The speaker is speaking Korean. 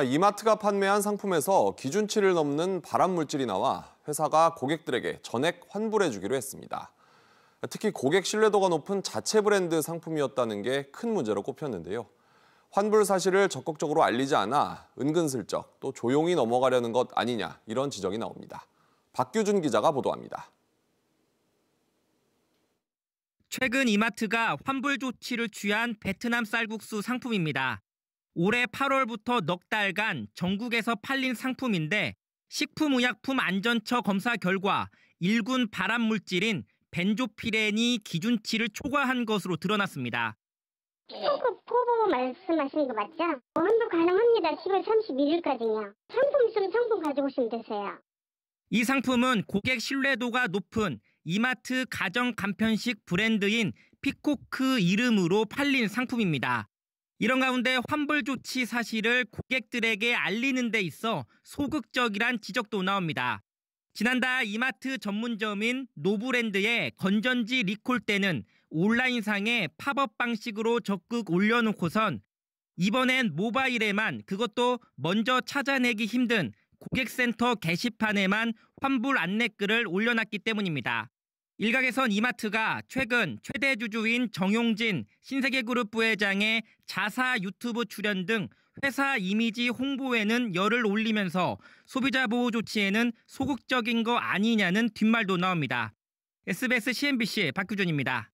아, 이마트가 판매한 상품에서 기준치를 넘는 발암물질이 나와 회사가 고객들에게 전액 환불해주기로 했습니다. 특히 고객 신뢰도가 높은 자체 브랜드 상품이었다는 게 큰 문제로 꼽혔는데요. 환불 사실을 적극적으로 알리지 않아 은근슬쩍 또 조용히 넘어가려는 것 아니냐 이런 지적이 나옵니다. 박규준 기자가 보도합니다. 최근 이마트가 환불 조치를 취한 베트남 쌀국수 상품입니다. 올해 8월부터 넉 달간 전국에서 팔린 상품인데 식품의약품안전처 검사 결과 1군 발암물질인 벤조피렌이 기준치를 초과한 것으로 드러났습니다. 초급 어, 포보 그 말씀하시거 맞죠? 보험도 가능합니다. 10월 31일까지요. 상품 있으면 상품 가져오시면 되세요. 이 상품은 고객 신뢰도가 높은 이마트 가정 간편식 브랜드인 피코크 이름으로 팔린 상품입니다. 이런 가운데 환불 조치 사실을 고객들에게 알리는 데 있어 소극적이란 지적도 나옵니다. 지난달 이마트 전문점인 노브랜드의 건전지 리콜 때는 온라인상에 팝업 방식으로 적극 올려놓고선 이번엔 모바일에만 그것도 먼저 찾아내기 힘든 고객센터 게시판에만 환불 안내글을 올려놨기 때문입니다. 일각에선 이마트가 최근 최대 주주인 정용진 신세계그룹 부회장의 자사 유튜브 출연 등 회사 이미지 홍보에는 열을 올리면서 소비자 보호 조치에는 소극적인 거 아니냐는 뒷말도 나옵니다. SBS CNBC 박규준입니다.